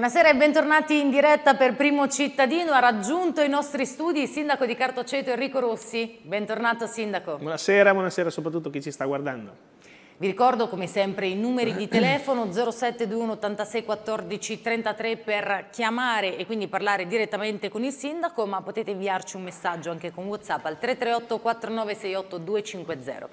Buonasera e bentornati in diretta per Primo Cittadino. Ha raggiunto i nostri studi il sindaco di Cartoceto Enrico Rossi. Bentornato sindaco. Buonasera, buonasera soprattutto a chi ci sta guardando. Vi ricordo come sempre i numeri di telefono 0721 86 14 33 per chiamare e quindi parlare direttamente con il sindaco, ma potete inviarci un messaggio anche con WhatsApp al 338 4968 250.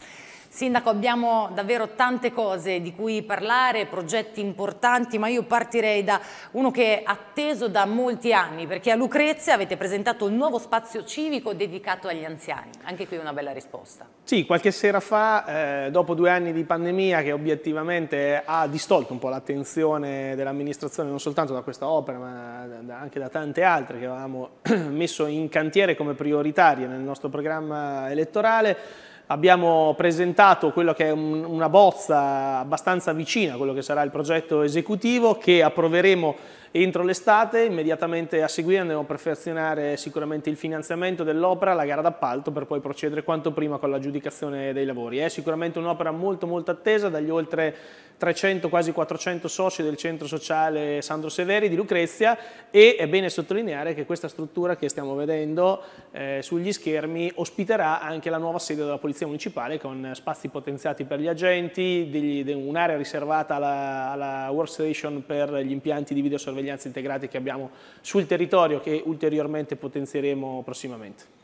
Sindaco, abbiamo davvero tante cose di cui parlare, progetti importanti, ma io partirei da uno che è atteso da molti anni, perché a Lucrezia avete presentato il nuovo spazio civico dedicato agli anziani. Anche qui una bella risposta. Sì, qualche sera fa, eh, dopo due anni di pandemia che obiettivamente ha distolto un po' l'attenzione dell'amministrazione, non soltanto da questa opera, ma anche da tante altre che avevamo messo in cantiere come prioritarie nel nostro programma elettorale, abbiamo presentato quello che è un, una bozza abbastanza vicina a quello che sarà il progetto esecutivo che approveremo entro l'estate, immediatamente a seguire andremo a perfezionare sicuramente il finanziamento dell'opera, la gara d'appalto per poi procedere quanto prima con l'aggiudicazione dei lavori. È sicuramente un'opera molto molto attesa dagli oltre 300 quasi 400 soci del centro sociale Sandro Severi di Lucrezia e è bene sottolineare che questa struttura che stiamo vedendo eh, sugli schermi ospiterà anche la nuova sede della Polizia polizia municipale con spazi potenziati per gli agenti, un'area riservata alla, alla workstation per gli impianti di videosorveglianza integrati che abbiamo sul territorio che ulteriormente potenzieremo prossimamente.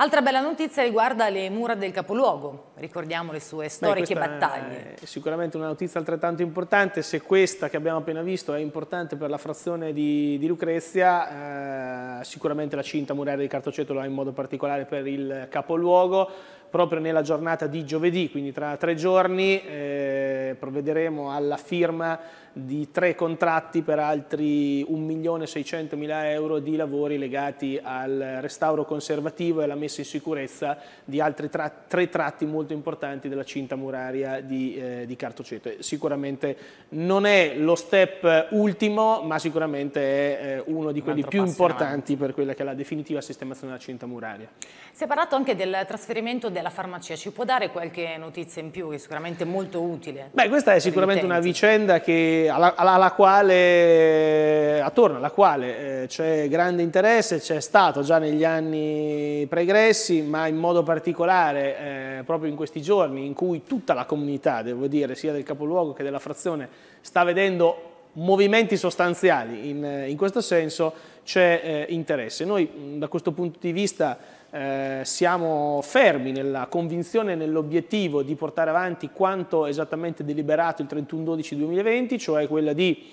Altra bella notizia riguarda le mura del capoluogo, ricordiamo le sue storiche Beh, battaglie. È sicuramente una notizia altrettanto importante, se questa che abbiamo appena visto è importante per la frazione di, di Lucrezia, eh, sicuramente la cinta muraria di Cartoceto è in modo particolare per il capoluogo, proprio nella giornata di giovedì, quindi tra tre giorni eh, provvederemo alla firma di tre contratti per altri 1.600.000 euro di lavori legati al restauro conservativo e alla messa in sicurezza di altri tra tre tratti molto importanti della cinta muraria di, eh, di Cartocete. Sicuramente non è lo step ultimo, ma sicuramente è eh, uno di quelli più importanti per quella che è la definitiva sistemazione della cinta muraria. Si è parlato anche del trasferimento della farmacia, ci può dare qualche notizia in più che è sicuramente molto utile? Beh, questa è sicuramente una vicenda che alla, alla quale, attorno alla quale eh, c'è grande interesse, c'è stato già negli anni pregressi, ma in modo particolare eh, proprio in questi giorni in cui tutta la comunità, devo dire, sia del capoluogo che della frazione, sta vedendo movimenti sostanziali in, in questo senso, c'è eh, interesse. Noi da questo punto di vista eh, siamo fermi nella convinzione e nell'obiettivo di portare avanti quanto esattamente deliberato il 31-12-2020, cioè quella di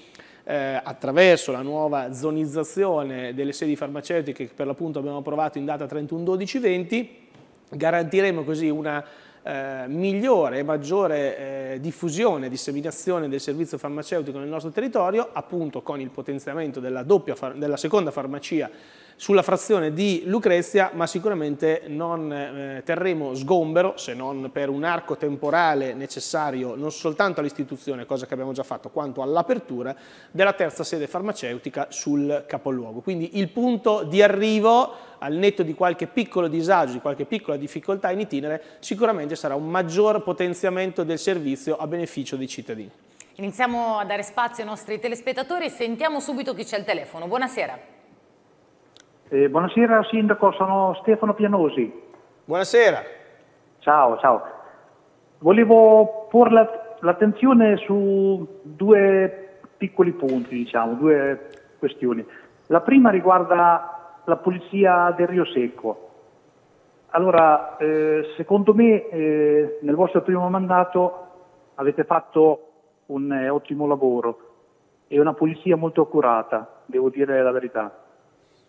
eh, attraverso la nuova zonizzazione delle sedi farmaceutiche che per l'appunto abbiamo approvato in data 31-12-20, garantiremo così una eh, migliore e maggiore eh, diffusione e disseminazione del servizio farmaceutico nel nostro territorio, appunto con il potenziamento della, della seconda farmacia sulla frazione di Lucrezia, ma sicuramente non eh, terremo sgombero, se non per un arco temporale necessario non soltanto all'istituzione, cosa che abbiamo già fatto, quanto all'apertura della terza sede farmaceutica sul capoluogo. Quindi il punto di arrivo al netto di qualche piccolo disagio, di qualche piccola difficoltà in itinere, sicuramente sarà un maggior potenziamento del servizio a beneficio dei cittadini. Iniziamo a dare spazio ai nostri telespettatori sentiamo subito chi c'è al telefono. Buonasera. Eh, buonasera Sindaco, sono Stefano Pianosi. Buonasera. Ciao, ciao. Volevo porre l'attenzione su due piccoli punti, diciamo, due questioni. La prima riguarda la pulizia del Rio Secco. Allora, eh, secondo me eh, nel vostro primo mandato avete fatto un eh, ottimo lavoro e una pulizia molto accurata, devo dire la verità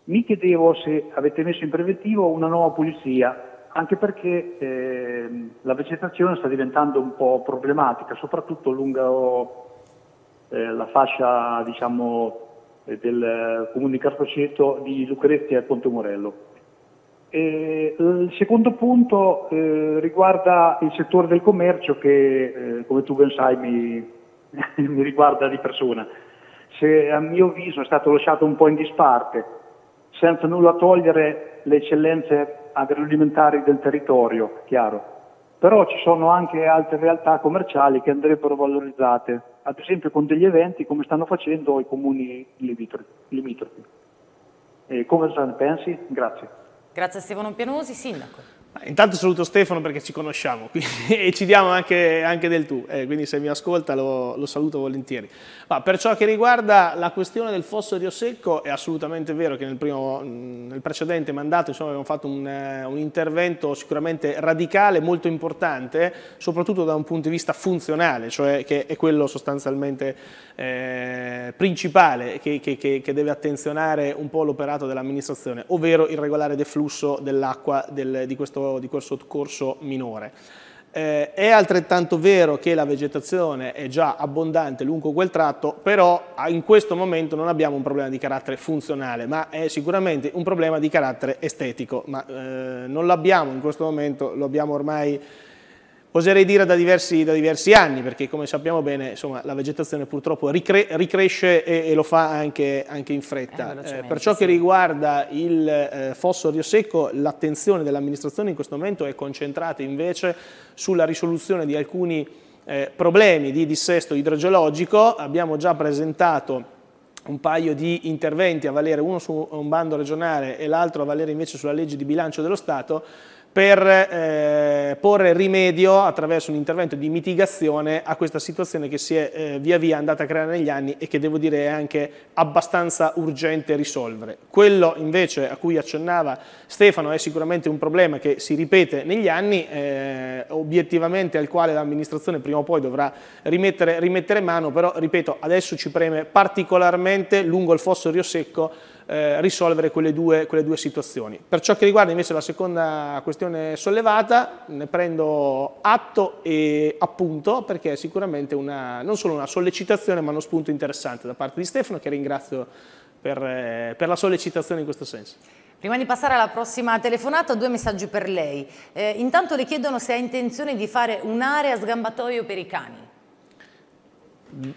mi chiedevo se avete messo in preventivo una nuova pulizia, anche perché eh, la vegetazione sta diventando un po' problematica, soprattutto lungo eh, la fascia diciamo, del comune di Cartoceto di Lucrezia e Ponte Morello. E, il secondo punto eh, riguarda il settore del commercio che, eh, come tu ben sai, mi, mi riguarda di persona. Se a mio avviso è stato lasciato un po' in disparte, senza nulla togliere le eccellenze agroalimentari del territorio, chiaro. Però ci sono anche altre realtà commerciali che andrebbero valorizzate, ad esempio con degli eventi come stanno facendo i comuni limitrofi. come cosa ne pensi? Grazie. Grazie a Stefano Pianosi, Sindaco. Intanto saluto Stefano perché ci conosciamo quindi, e ci diamo anche, anche del tu, eh, quindi se mi ascolta lo, lo, saluto volentieri. Ma per ciò che riguarda la questione del fosso Riosecco è assolutamente vero che nel, primo, nel precedente mandato insomma, abbiamo fatto un, eh, un, intervento sicuramente radicale, molto importante, soprattutto da un punto di vista funzionale, cioè che è quello sostanzialmente eh, principale che, che, che deve attenzionare un po' l'operato dell'amministrazione, ovvero il regolare deflusso dell'acqua del, di questo di questo corso minore. Eh, è altrettanto vero che la vegetazione è già abbondante lungo quel tratto, però ah, in questo momento non abbiamo un problema di carattere funzionale, ma è sicuramente un problema di carattere estetico, ma eh, non l'abbiamo in questo momento, lo abbiamo ormai oserei dire da diversi, da diversi, anni, perché come sappiamo bene insomma, la vegetazione purtroppo ricre ricresce e, e, lo fa anche, anche in fretta. Eh, eh per ciò sì. che riguarda il eh, fosso riosecco, l'attenzione dell'amministrazione in questo momento è concentrata invece sulla risoluzione di alcuni eh, problemi di dissesto idrogeologico. Abbiamo già presentato un paio di interventi a valere uno su un bando regionale e l'altro a valere invece sulla legge di bilancio dello Stato per eh, porre rimedio attraverso un intervento di mitigazione a questa situazione che si è eh, via via andata a creare negli anni e che devo dire è anche abbastanza urgente risolvere. Quello invece a cui accennava Stefano è sicuramente un problema che si ripete negli anni, eh, obiettivamente al quale l'amministrazione prima o poi dovrà rimettere, rimettere mano, però ripeto adesso ci preme particolarmente lungo il fosso Rio Secco eh, risolvere quelle due, quelle due situazioni. Per ciò che riguarda invece la seconda questione sollevata, ne prendo atto e appunto perché è sicuramente una, non solo una sollecitazione ma uno spunto interessante da parte di Stefano che ringrazio per, eh, per la sollecitazione in questo senso. Prima di passare alla prossima telefonata, due messaggi per lei. Eh, intanto le chiedono se ha intenzione di fare un'area sgambatoio per i cani.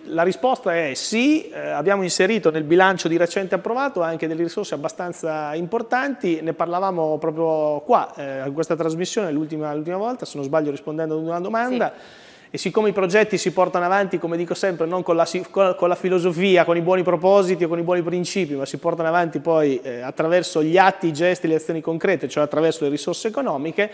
La risposta è sì, eh, abbiamo inserito nel bilancio di recente approvato anche delle risorse abbastanza importanti, ne parlavamo proprio qua, eh, in questa trasmissione l'ultima volta, se non sbaglio rispondendo ad una domanda. Sì e siccome i progetti si portano avanti, come dico sempre, non con la, con la filosofia, con i buoni propositi o con i buoni principi, ma si portano avanti poi eh, attraverso gli atti, i gesti, le azioni concrete, cioè attraverso le risorse economiche,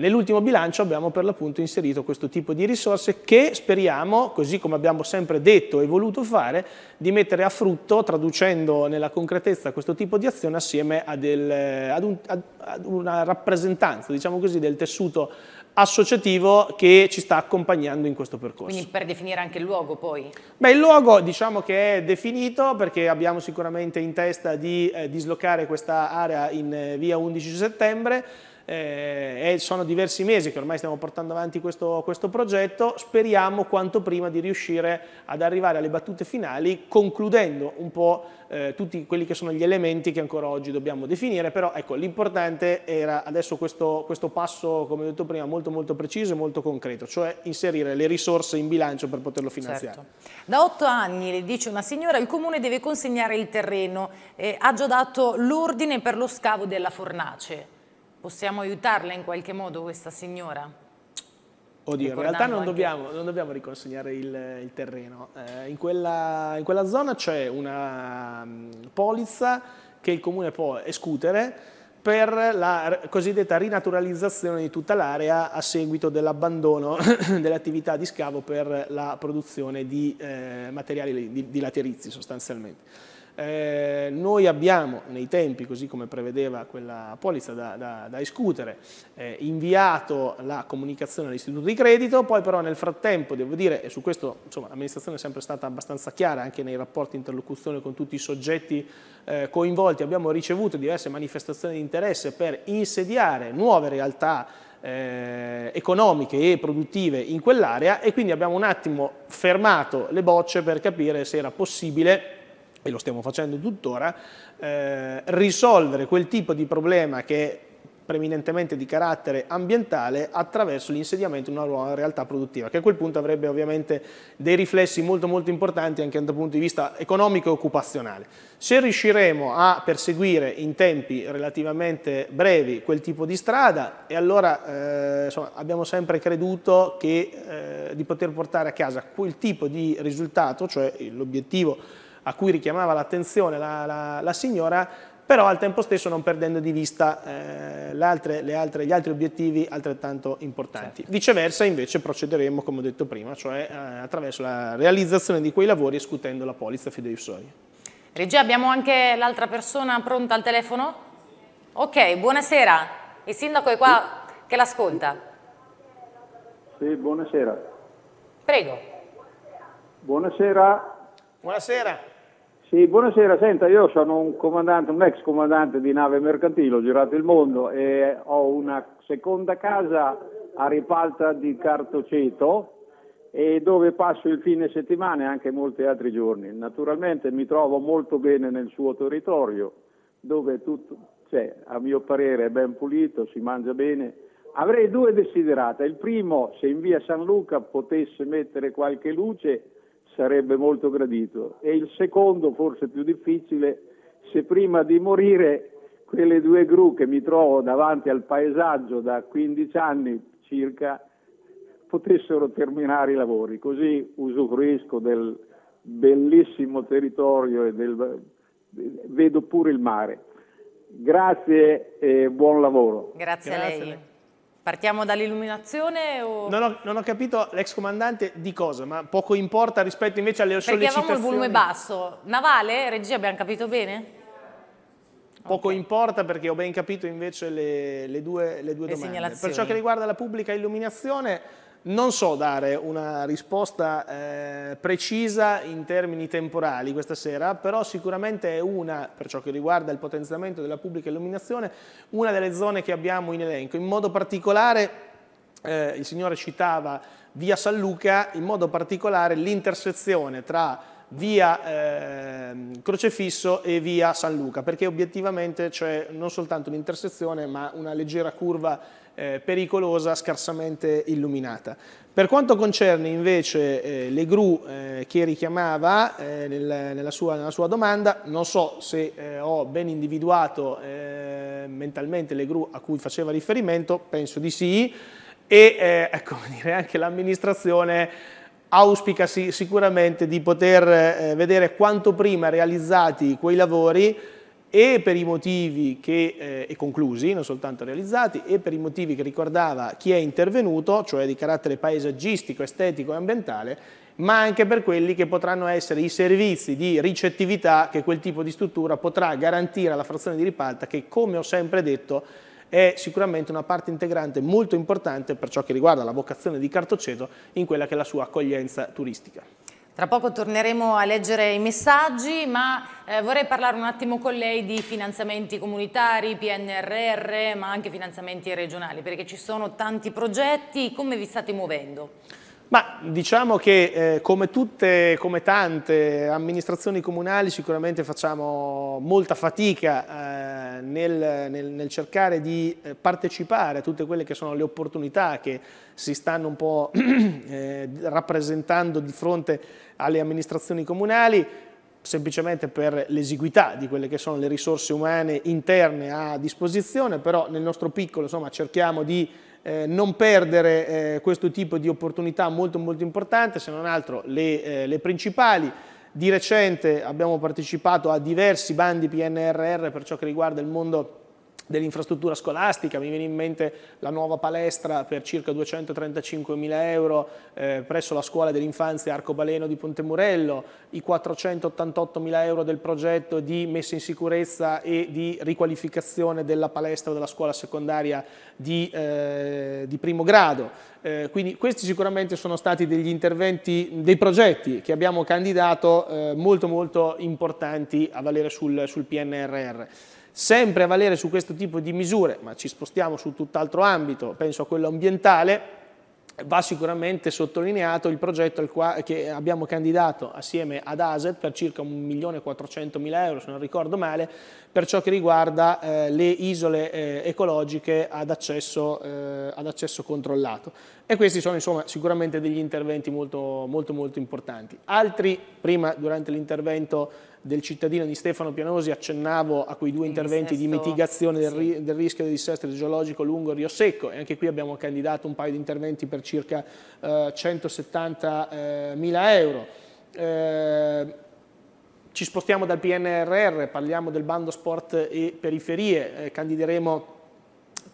nell'ultimo bilancio abbiamo per l'appunto inserito questo tipo di risorse che speriamo, così come abbiamo sempre detto e voluto fare, di mettere a frutto, traducendo nella concretezza questo tipo di azione assieme a del, ad, un, ad, ad una rappresentanza, diciamo così, del tessuto associativo che ci sta accompagnando in questo percorso. Quindi per definire anche il luogo poi? Beh, il luogo diciamo che è definito perché abbiamo sicuramente in testa di eh, dislocare questa area in eh, via 11 settembre, eh, sono diversi mesi che ormai stiamo portando avanti questo, questo, progetto, speriamo quanto prima di riuscire ad arrivare alle battute finali concludendo un po' eh, tutti quelli che sono gli elementi che ancora oggi dobbiamo definire, però ecco l'importante era adesso questo, questo passo, come ho detto prima, molto molto preciso e molto concreto, cioè inserire le risorse in bilancio per poterlo finanziare. Certo. Da otto anni, le dice una signora, il comune deve consegnare il terreno, eh, ha già dato l'ordine per lo scavo della fornace. Possiamo aiutarla in qualche modo questa signora? Oddio, in realtà non dobbiamo, non dobbiamo, riconsegnare il, il terreno. Eh, in, quella, in, quella, zona c'è una um, polizza che il comune può escutere per la cosiddetta rinaturalizzazione di tutta l'area a seguito dell'abbandono dell'attività di scavo per la produzione di eh, materiali di, di laterizi sostanzialmente. Eh, noi abbiamo nei tempi, così come prevedeva quella polizza da, da, da escutere, eh, inviato la comunicazione all'istituto di credito, poi però nel frattempo, devo dire, e su questo l'amministrazione è sempre stata abbastanza chiara anche nei rapporti interlocuzione con tutti i soggetti eh, coinvolti, abbiamo ricevuto diverse manifestazioni di interesse per insediare nuove realtà eh, economiche e produttive in quell'area e quindi abbiamo un attimo fermato le bocce per capire se era possibile e lo stiamo facendo tuttora, eh, risolvere quel tipo di problema che è preminentemente di carattere ambientale attraverso l'insediamento di una nuova realtà produttiva, che a quel punto avrebbe ovviamente dei riflessi molto molto importanti anche dal punto di vista economico e occupazionale. Se riusciremo a perseguire in tempi relativamente brevi quel tipo di strada, e allora eh, insomma, abbiamo sempre creduto che, eh, di poter portare a casa quel tipo di risultato, cioè l'obiettivo a cui richiamava l'attenzione la, la, la, signora, però al tempo stesso non perdendo di vista eh, altre, altre, gli altri obiettivi altrettanto importanti. Certo. Viceversa invece procederemo, come ho detto prima, cioè eh, attraverso la realizzazione di quei lavori escludendo la polizza fideiussoria. Regia, abbiamo anche l'altra persona pronta al telefono? Ok, buonasera. Il sindaco è qua che l'ascolta. Sì, buonasera. Prego. Buonasera. Buonasera. Sì, buonasera, senta, io sono un, comandante, un ex comandante di nave mercantile, ho girato il mondo e ho una seconda casa a Ripalta di Cartoceto e dove passo il fine settimana e anche molti altri giorni. Naturalmente mi trovo molto bene nel suo territorio, dove tutto, cioè, a mio parere, è ben pulito, si mangia bene. Avrei due desiderate. Il primo, se in via San Luca potesse mettere qualche luce sarebbe molto gradito. E il secondo, forse più difficile, se prima di morire quelle due gru che mi trovo davanti al paesaggio da 15 anni circa potessero terminare i lavori, così usufruisco del bellissimo territorio e del, vedo pure il mare. Grazie e buon lavoro. Grazie a lei. Partiamo dall'illuminazione o... non, ho, non ho, capito l'ex comandante di cosa, ma poco importa rispetto invece alle Perché sollecitazioni... Perché il volume basso. Navale, regia, abbiamo capito bene? Poco okay. importa perché ho ben capito invece le, le due, le due le domande. Per ciò che riguarda la pubblica illuminazione, non so dare una risposta eh, precisa in termini temporali questa sera, però sicuramente è una, per ciò che riguarda il potenziamento della pubblica illuminazione, una delle zone che abbiamo in elenco. In modo particolare, eh, il signore citava via San Luca, in modo particolare l'intersezione tra via eh, Crocefisso e via San Luca, perché obiettivamente c'è cioè, non soltanto un'intersezione ma una leggera curva eh, pericolosa scarsamente illuminata. Per quanto concerne invece eh, le gru eh, che richiamava eh, nel, nella, sua, nella, sua, domanda, non so se eh, ho ben individuato mentalmente le gru a cui faceva riferimento, penso di sì, e ecco, dire, anche l'amministrazione auspica sicuramente di poter eh, vedere quanto prima realizzati quei lavori e per i motivi che, eh, conclusi, non soltanto realizzati, e per i motivi che ricordava chi è intervenuto, cioè di carattere paesaggistico, estetico e ambientale, ma anche per quelli che potranno essere i servizi di ricettività che quel tipo di struttura potrà garantire alla frazione di Ripalta che, come ho sempre detto, è sicuramente una parte integrante molto importante per ciò che riguarda la vocazione di Cartoceto in quella che è la sua accoglienza turistica. Tra poco torneremo a leggere i messaggi, ma eh, vorrei parlare un attimo con lei di finanziamenti comunitari, PNRR, ma anche finanziamenti regionali, perché ci sono tanti progetti, come vi state muovendo? Ma diciamo che eh, come tutte, come tante amministrazioni comunali sicuramente facciamo molta fatica eh, nel, nel, nel, cercare di eh, partecipare a tutte quelle che sono le opportunità che si stanno un po' eh, rappresentando di fronte alle amministrazioni comunali, semplicemente per l'esiguità di quelle che sono le risorse umane interne a disposizione, però nel nostro piccolo insomma, cerchiamo di eh, non perdere eh, questo tipo di opportunità molto molto importante, se non altro le, eh, le principali, di recente abbiamo partecipato a diversi bandi PNRR per ciò che riguarda il mondo dell'infrastruttura scolastica, mi viene in mente la nuova palestra per circa 235 mila euro eh, presso la scuola dell'infanzia Arcobaleno di Pontemurello, i 488 mila euro del progetto di messa in sicurezza e di riqualificazione della palestra della scuola secondaria di, eh, di primo grado, eh, quindi questi sicuramente sono stati degli interventi, dei progetti che abbiamo candidato eh, molto molto importanti a valere sul, sul PNRR sempre a valere su questo tipo di misure, ma ci spostiamo su tutt'altro ambito, penso a quello ambientale, va sicuramente sottolineato il progetto che abbiamo candidato assieme ad ASET per circa 1.400.000 euro, se non ricordo male, per ciò che riguarda eh, le isole eh, ecologiche ad accesso, eh, ad accesso controllato. E questi sono insomma, sicuramente degli interventi molto, molto, molto importanti. Altri, prima durante l'intervento del cittadino di Stefano Pianosi accennavo a quei due il interventi dissesto, di mitigazione del, sì. del, rischio di dissesto geologico lungo il Rio Secco e anche qui abbiamo candidato un paio di interventi per circa eh, 170.000 eh, euro. Eh, ci spostiamo dal PNRR, parliamo del bando sport e periferie, eh, candideremo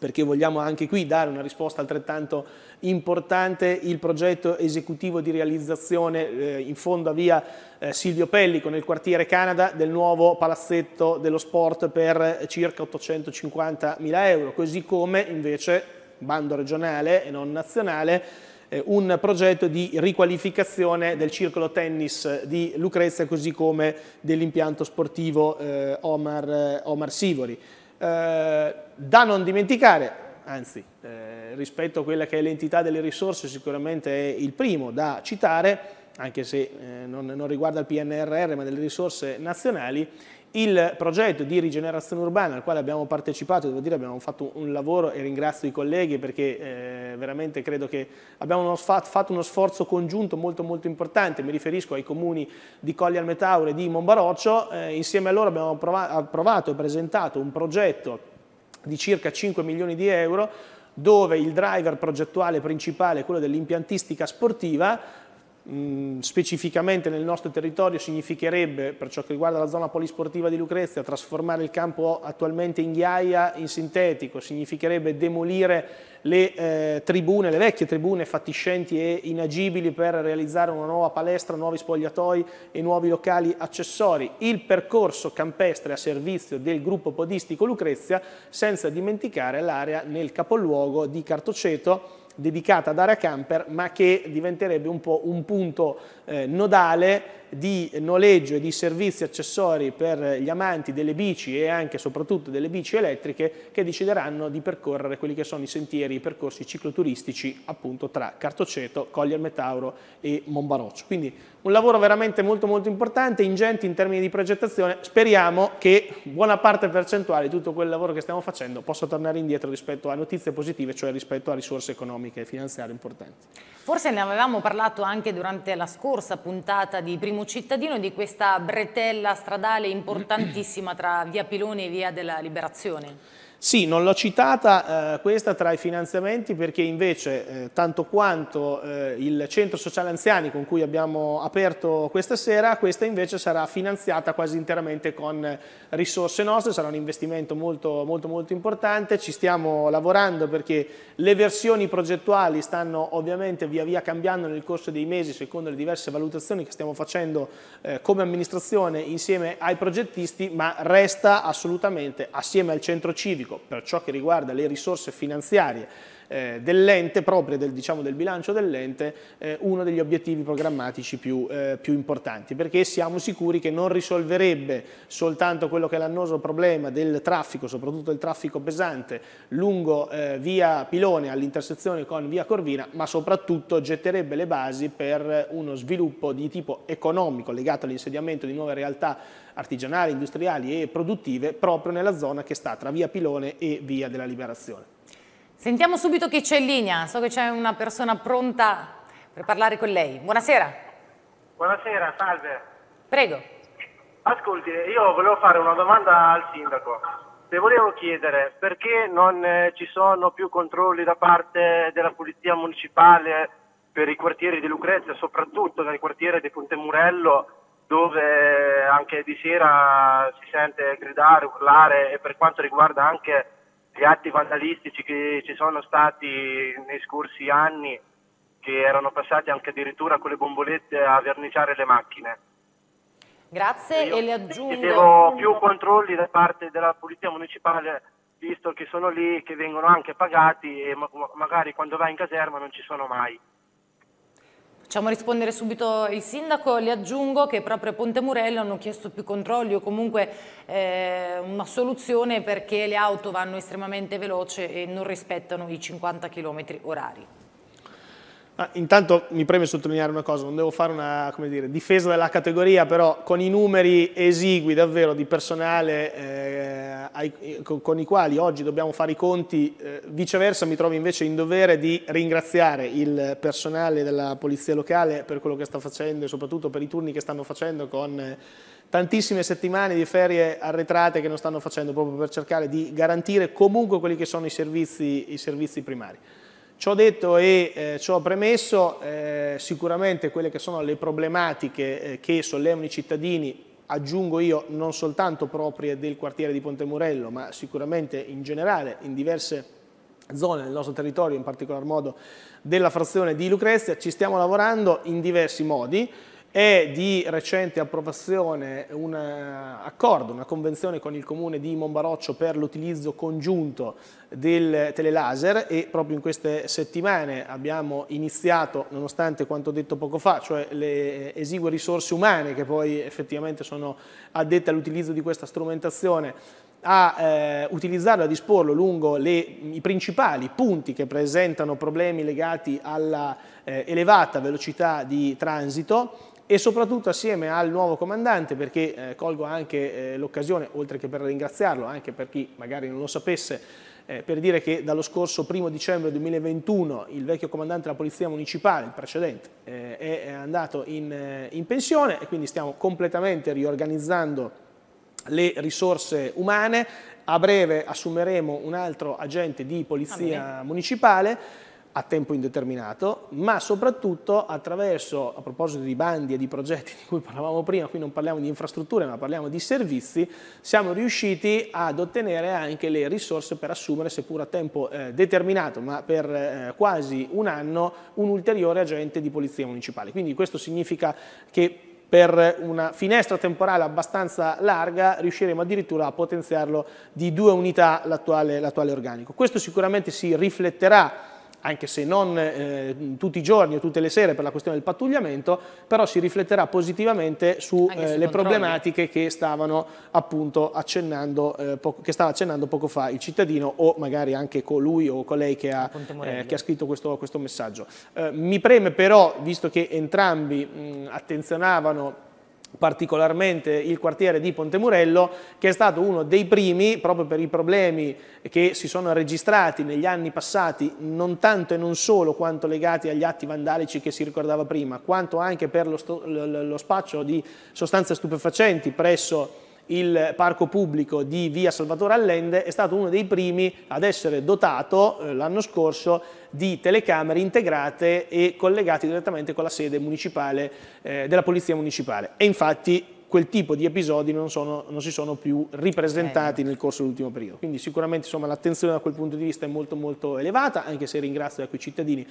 perché vogliamo anche qui dare una risposta altrettanto importante. Il progetto esecutivo di realizzazione eh, in fondo a via eh, Silvio Pellico nel quartiere Canada del nuovo palazzetto dello sport per circa 850 mila euro, così come invece bando regionale e non nazionale eh, un progetto di riqualificazione del circolo tennis di Lucrezia così come dell'impianto sportivo eh, Omar, Omar Sivori. Eh, da non dimenticare, anzi eh, rispetto a quella che è l'entità delle risorse sicuramente è il primo da citare, anche se eh, non, non, riguarda il PNRR ma delle risorse nazionali, il progetto di rigenerazione urbana al quale abbiamo partecipato, devo dire abbiamo fatto un lavoro e ringrazio i colleghi perché eh, veramente credo che abbiamo uno, fatto uno sforzo congiunto molto molto importante, mi riferisco ai comuni di Colli al Metauro e di Monbaroccio, eh, insieme a loro abbiamo approvato e presentato un progetto di circa 5 milioni di euro dove il driver progettuale principale è quello dell'impiantistica sportiva Mm, specificamente nel nostro territorio significherebbe, per ciò che riguarda la zona polisportiva di Lucrezia, trasformare il campo attualmente in ghiaia in sintetico, significherebbe demolire le eh, tribune, le vecchie tribune fatiscenti e inagibili per realizzare una nuova palestra, nuovi spogliatoi e nuovi locali accessori. Il percorso campestre a servizio del gruppo podistico Lucrezia, senza dimenticare l'area nel capoluogo di Cartoceto, dedicata ad area camper ma che diventerebbe un po' un punto eh, nodale di noleggio e di servizi accessori per gli amanti delle bici e anche e soprattutto delle bici elettriche che decideranno di percorrere quelli che sono i sentieri, i percorsi cicloturistici appunto tra Cartoceto, Coglier Metauro e Monbaroccio. Quindi un lavoro veramente molto molto importante, ingente in termini di progettazione, speriamo che buona parte percentuale di tutto quel lavoro che stiamo facendo possa tornare indietro rispetto a notizie positive, cioè rispetto a risorse economiche e finanziarie importanti. Forse ne avevamo parlato anche durante la scorsa puntata di Primo Cittadino di questa bretella stradale importantissima tra via Piloni e via della Liberazione. Sì, non l'ho citata eh, questa tra i finanziamenti perché invece eh, tanto quanto eh, il centro sociale anziani con cui abbiamo aperto questa sera, questa invece sarà finanziata quasi interamente con risorse nostre, sarà un investimento molto molto molto importante, ci stiamo lavorando perché le versioni progettuali stanno ovviamente via via cambiando nel corso dei mesi secondo le diverse valutazioni che stiamo facendo eh, come amministrazione insieme ai progettisti, ma resta assolutamente assieme al centro civico per ciò che riguarda le risorse finanziarie eh, dell'ente, proprio del, diciamo, del bilancio dell'ente, eh, uno degli obiettivi programmatici più, eh, più, importanti, perché siamo sicuri che non risolverebbe soltanto quello che è l'annoso problema del traffico, soprattutto il traffico pesante lungo eh, via Pilone all'intersezione con via Corvina, ma soprattutto getterebbe le basi per uno sviluppo di tipo economico legato all'insediamento di nuove realtà artigianali, industriali e produttive proprio nella zona che sta tra via Pilone e via della Liberazione. Sentiamo subito chi c'è in linea, so che c'è una persona pronta per parlare con lei. Buonasera. Buonasera, salve. Prego. Ascolti, io volevo fare una domanda al sindaco. Le volevo chiedere perché non eh, ci sono più controlli da parte della Polizia Municipale per i quartieri di Lucrezia, soprattutto nel quartiere di Ponte Murello, dove anche di sera si sente gridare, urlare e per quanto riguarda anche gli atti vandalistici che ci sono stati nei scorsi anni, che erano passati anche addirittura con le bombolette a verniciare le macchine. Grazie Io e le aggiungo... Chiedevo più controlli da parte della Polizia Municipale, visto che sono lì, che vengono anche pagati e magari quando vai in caserma non ci sono mai. Facciamo rispondere subito il sindaco, le aggiungo che proprio a Ponte Murello hanno chiesto più controlli o comunque eh, una soluzione perché le auto vanno estremamente veloce e non rispettano i 50 km orari. Ah, intanto mi preme sottolineare una cosa, non devo fare una dire, difesa della categoria, però con i numeri esigui davvero di personale eh, ai, con i quali oggi dobbiamo fare i conti, eh, viceversa mi trovo invece in dovere di ringraziare il personale della Polizia Locale per quello che sta facendo e soprattutto per i turni che stanno facendo con... tantissime settimane di ferie arretrate che non stanno facendo proprio per cercare di garantire comunque quelli che sono i servizi, i servizi primari. Ciò detto e eh, ciò premesso, eh, sicuramente quelle che sono le problematiche eh, che sollevano i cittadini, aggiungo io, non soltanto proprie del quartiere di Ponte Murello, ma sicuramente in generale in diverse zone del nostro territorio, in particolar modo della frazione di Lucrezia, ci stiamo lavorando in diversi modi. È di recente approvazione un eh, accordo, una convenzione con il comune di Monbaroccio per l'utilizzo congiunto del telelaser e proprio in queste settimane abbiamo iniziato, nonostante quanto detto poco fa, cioè le esigue risorse umane che poi effettivamente sono addette all'utilizzo di questa strumentazione, a eh, utilizzarlo, a disporlo lungo le, i principali punti che presentano problemi legati alla eh, elevata velocità di transito e soprattutto assieme al nuovo comandante perché eh, colgo anche eh, l'occasione, oltre che per ringraziarlo, anche per chi magari non lo sapesse, eh, per dire che dallo scorso 1 dicembre 2021 il vecchio comandante della Polizia Municipale, il precedente, eh, è andato in, in pensione e quindi stiamo completamente riorganizzando le risorse umane, a breve assumeremo un altro agente di polizia municipale a tempo indeterminato, ma soprattutto attraverso, a proposito di bandi e di progetti di cui parlavamo prima, qui non parliamo di infrastrutture ma parliamo di servizi, siamo riusciti ad ottenere anche le risorse per assumere, seppur a tempo eh, determinato, ma per eh, quasi un anno, un ulteriore agente di polizia municipale. Quindi questo significa che per una finestra temporale abbastanza larga riusciremo addirittura a potenziarlo di due unità l'attuale organico. Questo sicuramente si rifletterà anche se non eh, tutti i giorni o tutte le sere per la questione del pattugliamento, però si rifletterà positivamente sulle eh, problematiche che stavano appunto accennando, eh, che stava accennando poco fa il cittadino o magari anche colui o colei che ha, eh, che ha scritto questo, questo messaggio. Eh, mi preme però, visto che entrambi mh, attenzionavano particolarmente il quartiere di Pontemurello, che è stato uno dei primi, proprio per i problemi che si sono registrati negli anni passati, non tanto e non solo quanto legati agli atti vandalici che si ricordava prima, quanto anche per lo, lo spaccio di sostanze stupefacenti presso il parco pubblico di via Salvatore Allende è stato uno dei primi ad essere dotato eh, l'anno scorso di telecamere integrate e collegate direttamente con la sede municipale eh, della Polizia Municipale. E infatti quel tipo di episodi non, sono, non si sono più ripresentati eh. nel corso dell'ultimo periodo. Quindi sicuramente l'attenzione da quel punto di vista è molto molto elevata, anche se ringrazio ecco, i cittadini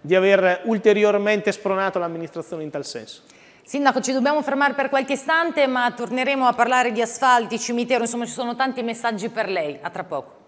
di aver ulteriormente spronato l'amministrazione in tal senso. Sindaco, ci dobbiamo fermare per qualche istante, ma torneremo a parlare di asfalti, cimitero, insomma ci sono tanti messaggi per lei. A tra poco.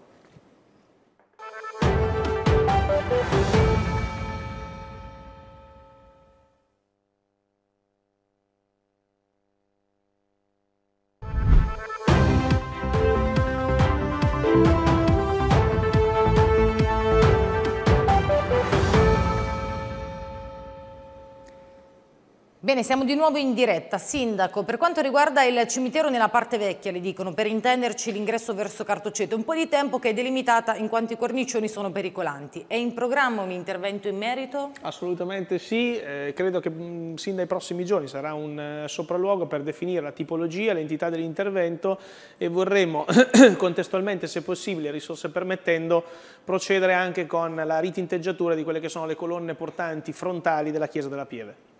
Bene, siamo di nuovo in diretta. Sindaco, per quanto riguarda il cimitero nella parte vecchia, le dicono, per intenderci l'ingresso verso Cartoceto, un po' di tempo che è delimitata in quanto i cornicioni sono pericolanti. È in programma un intervento in merito? Assolutamente sì, eh, credo che mh, mm, sin dai prossimi giorni sarà un eh, sopralluogo per definire la tipologia, l'entità dell'intervento e vorremmo contestualmente, se possibile, risorse permettendo, procedere anche con la ritinteggiatura di quelle che sono le colonne portanti frontali della chiesa della Pieve.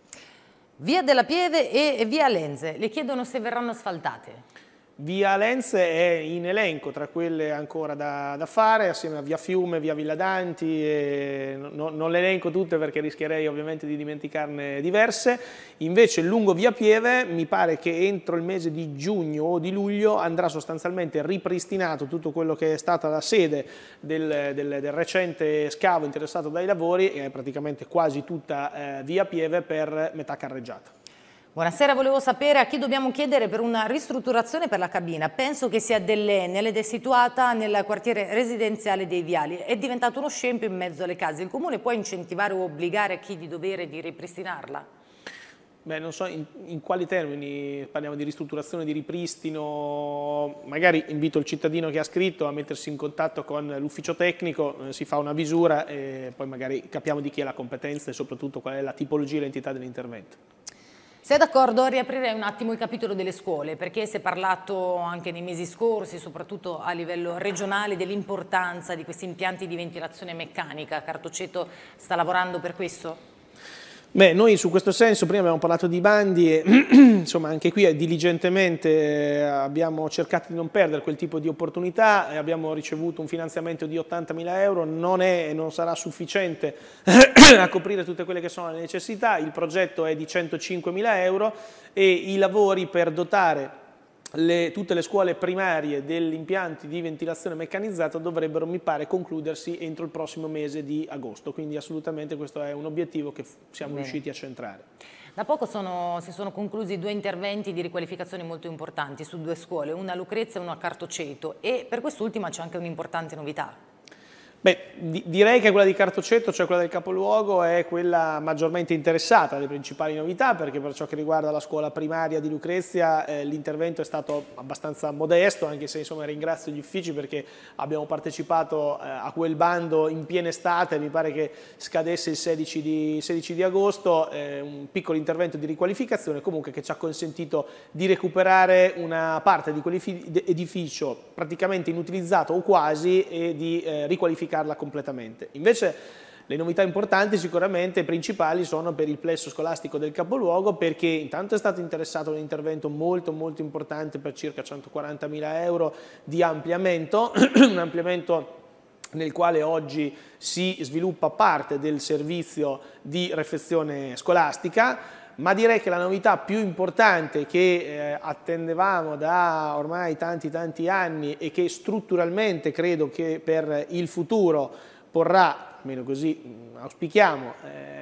Via della Pieve e Via Lenze, le chiedono se verranno asfaltate. Via Lenze è in elenco tra quelle ancora da, da fare, assieme a Via Fiume, Via Villadanti, no, non le elenco tutte perché rischierei ovviamente di dimenticarne diverse, invece lungo Via Pieve mi pare che entro il mese di giugno o di luglio andrà sostanzialmente ripristinato tutto quello che è stata la sede del, del, del recente scavo interessato dai lavori, è praticamente quasi tutta eh, Via Pieve per metà carreggiata. Buonasera, volevo sapere a chi dobbiamo chiedere per una ristrutturazione per la cabina. Penso che sia dell'Enel ed è situata nel quartiere residenziale dei Viali. È diventato uno scempio in mezzo alle case. Il comune può incentivare o obbligare a chi di dovere di ripristinarla? Beh, non so in, in, quali termini parliamo di ristrutturazione, di ripristino, magari invito il cittadino che ha scritto a mettersi in contatto con l'ufficio tecnico, eh, si fa una misura e poi magari capiamo di chi è la competenza e soprattutto qual è la tipologia e l'entità dell'intervento. Sei d'accordo riaprirei un attimo il capitolo delle scuole perché si è parlato anche nei mesi scorsi soprattutto a livello regionale dell'importanza di questi impianti di ventilazione meccanica, Cartoceto sta lavorando per questo? Beh, noi su questo senso, prima abbiamo parlato di bandi e insomma anche qui eh, diligentemente eh, abbiamo cercato di non perdere quel tipo di opportunità, abbiamo ricevuto un finanziamento di 80.000 euro, non è e non sarà sufficiente a coprire tutte quelle che sono le necessità, il progetto è di 105.000 euro e i lavori per dotare le, tutte le scuole primarie degli impianti di ventilazione meccanizzata dovrebbero, mi pare, concludersi entro il prossimo mese di agosto, quindi assolutamente questo è un obiettivo che siamo Bene. riusciti a centrare. Da poco sono, si sono conclusi due interventi di riqualificazione molto importanti su due scuole, una a Lucrezia e una a Cartoceto e per quest'ultima c'è anche un'importante novità. Beh, di direi che quella di Cartocetto, cioè quella del capoluogo, è quella maggiormente interessata alle principali novità, perché per ciò che riguarda la scuola primaria di Lucrezia eh, l'intervento è stato abbastanza modesto, anche se insomma, ringrazio gli uffici perché abbiamo partecipato eh, a quel bando in piena estate, mi pare che scadesse il 16 di, 16 di agosto, eh, un piccolo intervento di riqualificazione comunque che ci ha consentito di recuperare una parte di quell'edificio praticamente inutilizzato o quasi e di eh, riqualificare applicarla completamente. Invece le novità importanti sicuramente principali sono per il plesso scolastico del capoluogo perché intanto è stato interessato un intervento molto molto importante per circa 140.000 euro di ampliamento, un ampliamento nel quale oggi si sviluppa parte del servizio di refezione scolastica ma direi che la novità più importante che eh, attendevamo da ormai tanti tanti anni e che strutturalmente credo che per il futuro porrà, almeno così mm, auspichiamo,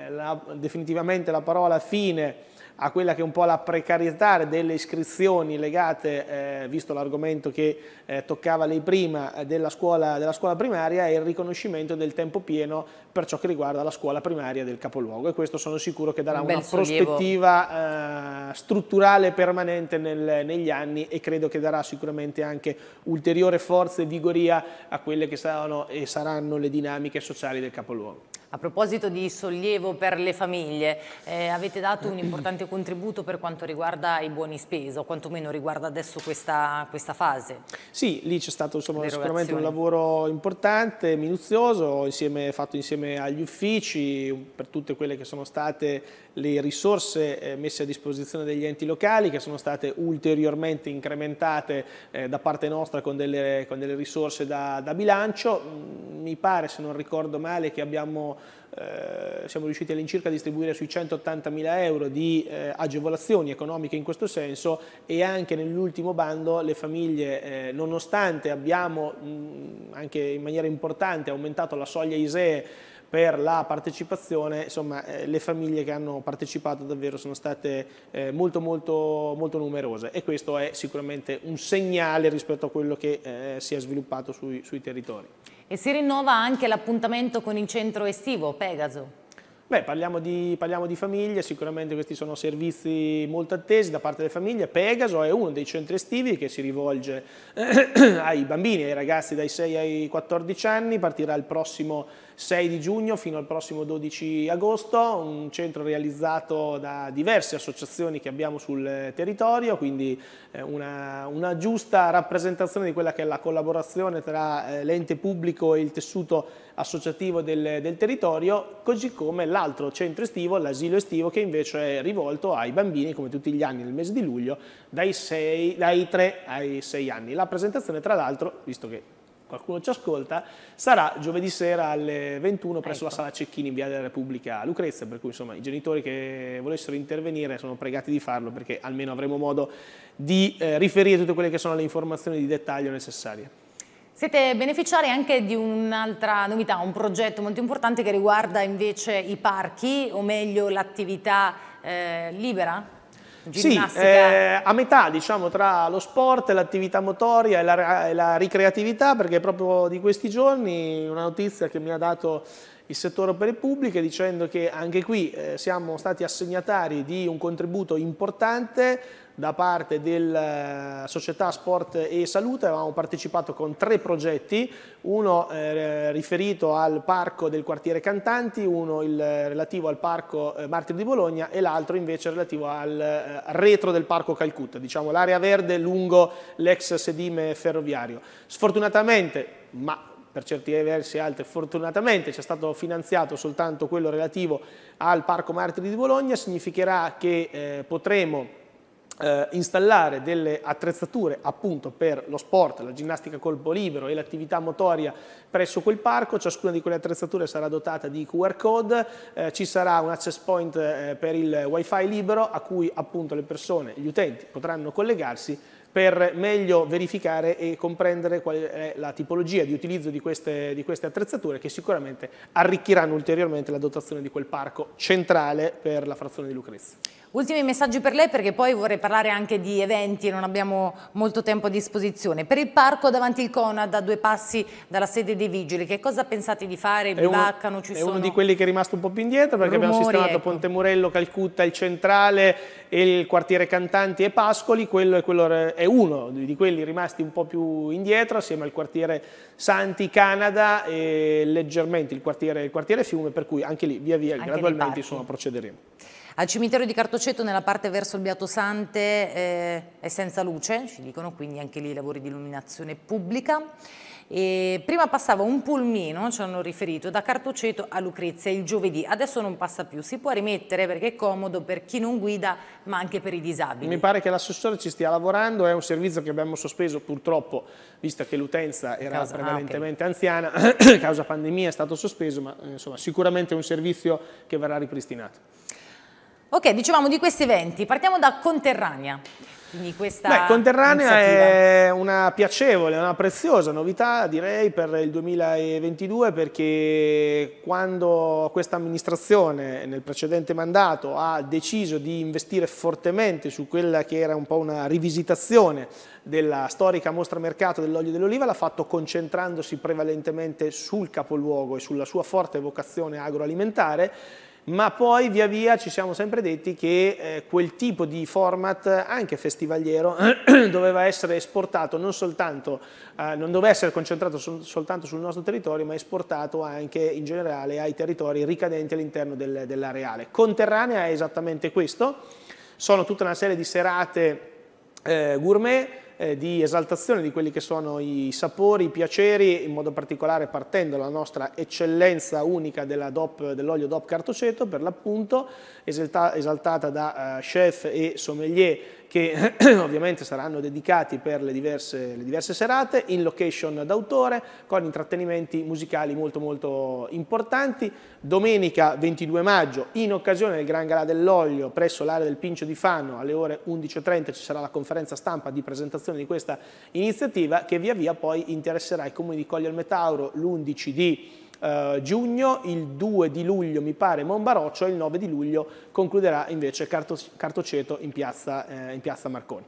eh, la, definitivamente la parola fine a quella che è un po' la precarietà delle iscrizioni legate, eh, visto l'argomento che eh, toccava lei prima, eh, della scuola, della scuola primaria e il riconoscimento del tempo pieno per ciò che riguarda la scuola primaria del capoluogo e questo sono sicuro che darà un una sollievo. prospettiva eh, strutturale permanente nel, negli anni e credo che darà sicuramente anche ulteriore forza e vigoria a quelle che saranno e saranno le dinamiche sociali del capoluogo. A proposito di sollievo per le famiglie, eh, avete dato un importante contributo per quanto riguarda i buoni spesa, o quantomeno riguarda adesso questa, questa fase. Sì, lì c'è stato insomma, sicuramente un lavoro importante, minuzioso, insieme, fatto insieme agli uffici, per tutte quelle che sono state le risorse eh, messe a disposizione degli enti locali, che sono state ulteriormente incrementate eh, da parte nostra con delle, con delle risorse da, da bilancio. Mm, mi pare, se non ricordo male, che abbiamo eh, siamo riusciti all'incirca a distribuire sui 180.000 euro di eh, agevolazioni economiche in questo senso e anche nell'ultimo bando le famiglie, eh, nonostante abbiamo mh, mm, anche in maniera importante aumentato la soglia ISEE per la partecipazione, insomma eh, le famiglie che hanno partecipato davvero sono state eh, molto, molto, molto numerose e questo è sicuramente un segnale rispetto a quello che eh, si è sviluppato sui, sui territori. E si rinnova anche l'appuntamento con il centro estivo Pegaso. Beh, parliamo di, parliamo di, famiglie, sicuramente questi sono servizi molto attesi da parte delle famiglie. Pegaso è uno dei centri estivi che si rivolge eh, ai bambini, ai ragazzi dai 6 ai 14 anni, partirà il prossimo 6 di giugno fino al prossimo 12 agosto, un centro realizzato da diverse associazioni che abbiamo sul eh, territorio, quindi eh, una, una giusta rappresentazione di quella che è la collaborazione tra eh, l'ente pubblico e il tessuto associativo del, del territorio, così come l'altro centro estivo, l'asilo estivo, che invece è rivolto ai bambini, come tutti gli anni nel mese di luglio, dai, 6, dai 3 ai 6 anni. La presentazione, tra l'altro, visto che qualcuno ci ascolta, sarà giovedì sera alle 21 presso ecco. la sala Cecchini in via della Repubblica a Lucrezia, per cui insomma i genitori che volessero intervenire sono pregati di farlo perché almeno avremo modo di eh, riferire tutte quelle che sono le informazioni di dettaglio necessarie. Siete beneficiari anche di un'altra novità, un progetto molto importante che riguarda invece i parchi, o meglio l'attività eh, libera? Sì, eh, a metà diciamo tra lo sport, l'attività motoria e la, e la ricreatività perché proprio di questi giorni una notizia che mi ha dato il settore opere pubbliche dicendo che anche qui eh, siamo stati assegnatari di un contributo importante da parte della eh, società Sport e Salute, avevamo partecipato con tre progetti, uno eh, riferito al parco del quartiere Cantanti, uno il, eh, relativo al parco Martiri di Bologna e l'altro invece relativo al retro del parco Calcutta, diciamo l'area verde lungo l'ex sedime ferroviario. Sfortunatamente, ma per certi versi altri fortunatamente ci è stato finanziato soltanto quello relativo al Parco Martiri di Bologna, significherà che eh, potremo eh, installare delle attrezzature appunto per lo sport, la ginnastica colpo libero e l'attività motoria presso quel parco, ciascuna di quelle attrezzature sarà dotata di QR code, eh, ci sarà un access point eh, per il wifi libero a cui appunto le persone, gli utenti potranno collegarsi per meglio verificare e comprendere qual è la tipologia di utilizzo di queste, di queste, attrezzature che sicuramente arricchiranno ulteriormente la dotazione di quel parco centrale per la frazione di Lucrezia. Ultimi messaggi per lei perché poi vorrei parlare anche di eventi e non abbiamo molto tempo a disposizione. Per il parco davanti il Conad a due passi dalla sede dei vigili, che cosa pensate di fare? Bivaccano? Ci è sono... uno di quelli che è rimasto un po' più indietro perché Rumori, abbiamo sistemato ecco. Ponte Murello, Calcutta, il centrale e il quartiere Cantanti e Pascoli, quello è, quello è uno di quelli rimasti un po' più indietro assieme al quartiere Santi, Canada e leggermente il quartiere, il quartiere Fiume, per cui anche lì via via anche gradualmente insomma, procederemo. Al cimitero di Cartoceto, nella parte verso il Beato Sante, eh, è senza luce, ci dicono, quindi anche lì i lavori di illuminazione pubblica. E prima passava un pulmino, ci hanno riferito, da Cartoceto a Lucrezia il giovedì, adesso non passa più, si può rimettere perché è comodo per chi non guida ma anche per i disabili. Mi pare che l'assessore ci stia lavorando, è un servizio che abbiamo sospeso purtroppo, visto che l'utenza era causa, prevalentemente ah, okay. anziana, causa pandemia è stato sospeso, ma eh, insomma, sicuramente è un servizio che verrà ripristinato. Ok, dicevamo di questi eventi, partiamo da Conterranea. Beh, Conterranea è una piacevole, una preziosa novità direi per il 2022 perché quando questa amministrazione nel precedente mandato ha deciso di investire fortemente su quella che era un po' una rivisitazione della storica mostra mercato dell'olio dell'oliva l'ha fatto concentrandosi prevalentemente sul capoluogo e sulla sua forte vocazione agroalimentare ma poi via via ci siamo sempre detti che eh, quel tipo di format, anche festivaliero, doveva essere esportato non soltanto, eh, non doveva essere concentrato sol soltanto sul nostro territorio, ma esportato anche in generale ai territori ricadenti all'interno del, dell'areale. Conterranea è esattamente questo, sono tutta una serie di serate eh, gourmet, eh, di esaltazione di quelli che sono i sapori, i piaceri, in modo particolare partendo dalla nostra eccellenza unica dell'olio DOP cartoceto, per l'appunto, esaltata da eh, chef e sommelier che ovviamente saranno dedicati per le diverse, le diverse serate, in location d'autore, con intrattenimenti musicali molto molto importanti. Domenica 22 maggio, in occasione del Gran Gala dell'Olio, presso l'area del Pincio di Fanno, alle ore 11.30 ci sarà la conferenza stampa di presentazione di questa iniziativa, che via via poi interesserà i comuni di Coglio al Metauro l'11 di eh, giugno, il 2 di luglio mi pare Monbaroccio e il 9 di luglio concluderà invece Cartoceto in piazza, eh, in piazza Marconi.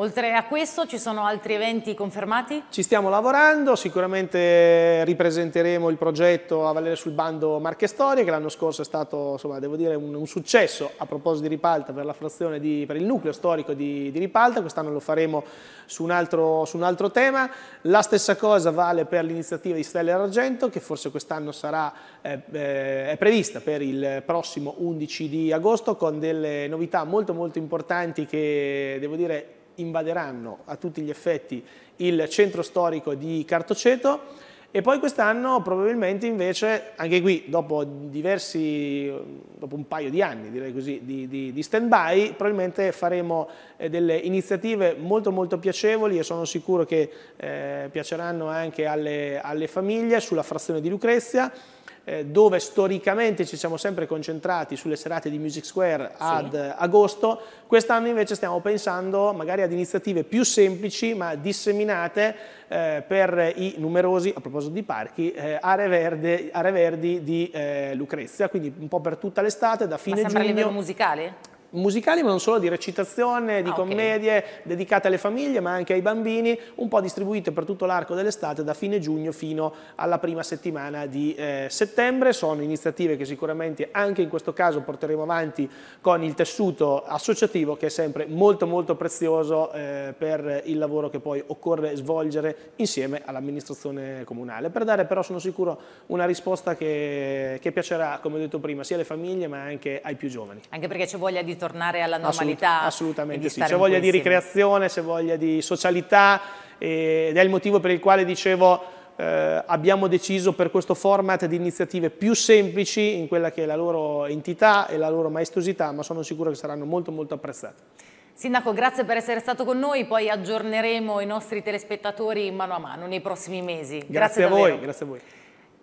Oltre a questo ci sono altri eventi confermati? Ci stiamo lavorando, sicuramente ripresenteremo il progetto a valere sul bando Marche Storie che l'anno scorso è stato insomma, devo dire, un, un, successo a proposito di Ripalta per la frazione di, per il nucleo storico di, di Ripalta, quest'anno lo faremo su un, altro, su un, altro, tema. La stessa cosa vale per l'iniziativa di Stella Argento che forse quest'anno sarà eh, eh è prevista per il prossimo 11 di agosto con delle novità molto molto importanti che devo dire invaderanno a tutti gli effetti il centro storico di Cartoceto e poi quest'anno probabilmente invece, anche qui dopo diversi, dopo un paio di anni direi così, di, di, di stand by, probabilmente faremo eh, delle iniziative molto molto piacevoli e sono sicuro che eh, piaceranno anche alle, alle famiglie sulla frazione di Lucrezia, eh, dove storicamente ci siamo sempre concentrati sulle serate di Music Square ad sì. Eh, agosto, quest'anno invece stiamo pensando magari ad iniziative più semplici ma disseminate eh, per i numerosi, a proposito di parchi, eh, aree, verde, aree verdi di eh, Lucrezia, quindi un po' per tutta l'estate, da fine ma giugno. livello musicale? musicali ma non solo, di recitazione, di ah, commedie okay. dedicate alle famiglie ma anche ai bambini, un po' distribuite per tutto l'arco dell'estate da fine giugno fino alla prima settimana di eh, settembre. Sono iniziative che sicuramente anche in questo caso porteremo avanti con il tessuto associativo che è sempre molto molto prezioso eh, per il lavoro che poi occorre svolgere insieme all'amministrazione comunale. Per dare però sono sicuro una risposta che, che piacerà, come ho detto prima, sia alle famiglie ma anche ai più giovani. Anche perché ci voglia di tornare tornare alla normalità. assolutamente sì, c'è voglia di ricreazione, c'è voglia di socialità eh, ed è il motivo per il quale dicevo eh, abbiamo deciso per questo format di iniziative più semplici in quella che è la loro entità e la loro maestosità, ma sono sicuro che saranno molto molto apprezzate. Sindaco, grazie per essere stato con noi, poi aggiorneremo i nostri telespettatori mano a mano nei prossimi mesi. Grazie, grazie a voi, grazie a voi.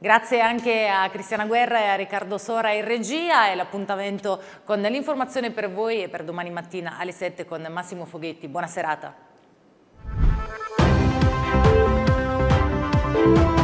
Grazie anche a Cristiana Guerra e a Riccardo Sora in regia e l'appuntamento con l'informazione per voi e per domani mattina alle 7 con Massimo Foghetti. Buona serata.